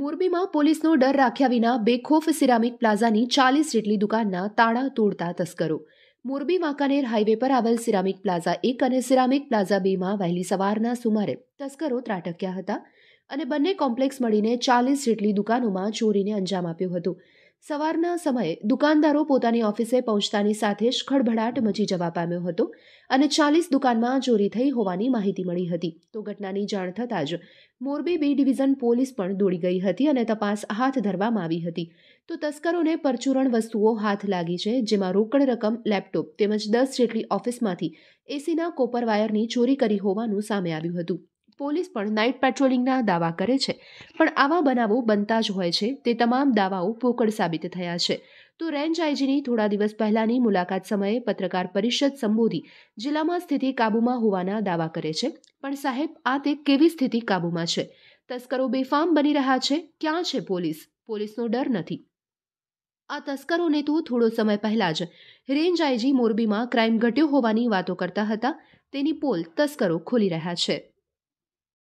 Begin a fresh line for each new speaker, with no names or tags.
મોરબીમાં પોલીસનો ડર રાખ્યા વિના બેખોફ સિરામિક પ્લાઝાની ચાલીસ જેટલી દુકાનના તાળા તોડતા તસ્કરો મોરબી વાંકાનેર હાઈવે પર આવેલ સિરામિક પ્લાઝા એક અને સિરામિક પ્લાઝા બેમાં વહેલી સવારના સુમારે તસ્કરો ત્રાટક્યા હતા અને બંને કોમ્પ્લેક્સ મળીને ચાલીસ જેટલી દુકાનોમાં ચોરીને અંજામ આપ્યો હતો સવારના સમયે દુકાનદારો પોતાની ઓફિસે પહોંચતાની સાથે જ ખળભળાટ મચી જવા પામ્યો હતો અને ચાલીસ દુકાનમાં ચોરી થઈ હોવાની માહિતી મળી હતી તો ઘટનાની જાણ થતાં જ મોરબી બી ડિવિઝન પોલીસ પણ દોડી ગઈ હતી અને તપાસ હાથ ધરવામાં આવી હતી તો તસ્કરોને પરચુરણ વસ્તુઓ હાથ લાગી છે જેમાં રોકડ રકમ લેપટોપ તેમજ દસ જેટલી ઓફિસમાંથી એસીના કોપર વાયરની ચોરી કરી હોવાનું સામે આવ્યું હતું પોલીસ પણ નાઇટ પેટ્રોલિંગના દાવા કરે છે પણ આવા બનાવો બનતા જ હોય છે તે તમામ દાવાઓ પોકળ સાબિત થયા છે તો રેન્જ આઈજીની થોડા દિવસ પહેલાની મુલાકાત સમયે પત્રકાર પરિષદ સંબોધી જિલ્લામાં સ્થિતિ કાબૂમાં હોવાના દાવા કરે છે પણ સાહેબ આ તે કેવી સ્થિતિ કાબૂમાં છે તસ્કરો બેફામ બની રહ્યા છે ક્યાં છે પોલીસ પોલીસનો ડર નથી આ તસ્કરોને તો થોડો સમય પહેલાં જ રેન્જ આઈજી મોરબીમાં ક્રાઇમ ઘટ્યો હોવાની વાતો કરતા હતા તેની પોલ તસ્કરો ખોલી રહ્યા છે